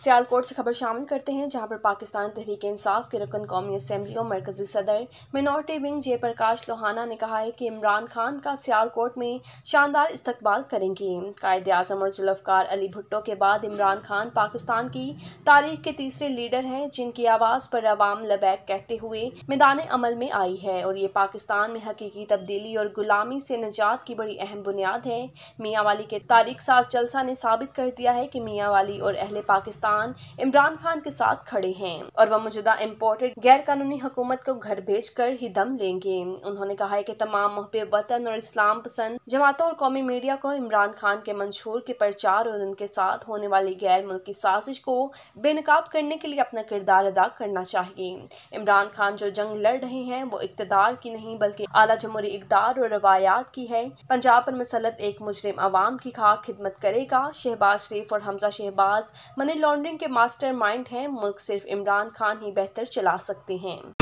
सियालकोट से खबर शामिल करते हैं जहां पर पाकिस्तान तहरीक इंसाफ के रकन कौमी असम्बली और मरकजी सदर मिनॉर्टी विंग जयप्रकाश लोहाना ने कहा है कि इमरान खान का सियालकोट में शानदार इस्तकबाल करेंगे कायद अजम और जुल्फकार अली भुट्टो के बाद इमरान खान पाकिस्तान की तारीख के तीसरे लीडर हैं जिनकी आवाज़ पर अवाम लबैक कहते हुए मैदान अमल में आई है और ये पाकिस्तान में हकीकी तब्दीली और गुलामी से निजात की बड़ी अहम बुनियाद है मियाँ वाली के तारीख साज जलसा ने साबित कर दिया है कि मियाँ वाली और अहल पाकिस्तान सुल्तान इमरान खान के साथ खड़े हैं और वह मौजूदा इम्पोर्टेड गैर कानूनी हुकूमत को घर भेज कर ही दम लेंगे उन्होंने कहा है की तमाम महब वतन और इस्लाम पसंद जमातों और कौमी मीडिया को इमरान खान के मंशूर के प्रचार और उनके साथ होने वाली गैर मुल्की साजिश को बेनकाब करने के लिए अपना किरदार अदा करना चाहिए इमरान खान जो जंग लड़ रहे हैं वो इकतदार की नहीं बल्कि आला जमहूरी इकदार और रवायात की है पंजाब पर मुसलत एक मुजरिम आवाम की खा खिदमत करेगा शहबाज शरीफ और Hamza Shahbaz money laundering laundering के मास्टरमाइंड हैं मुल्क सिर्फ इमरान खान ही बेहतर चला सकते हैं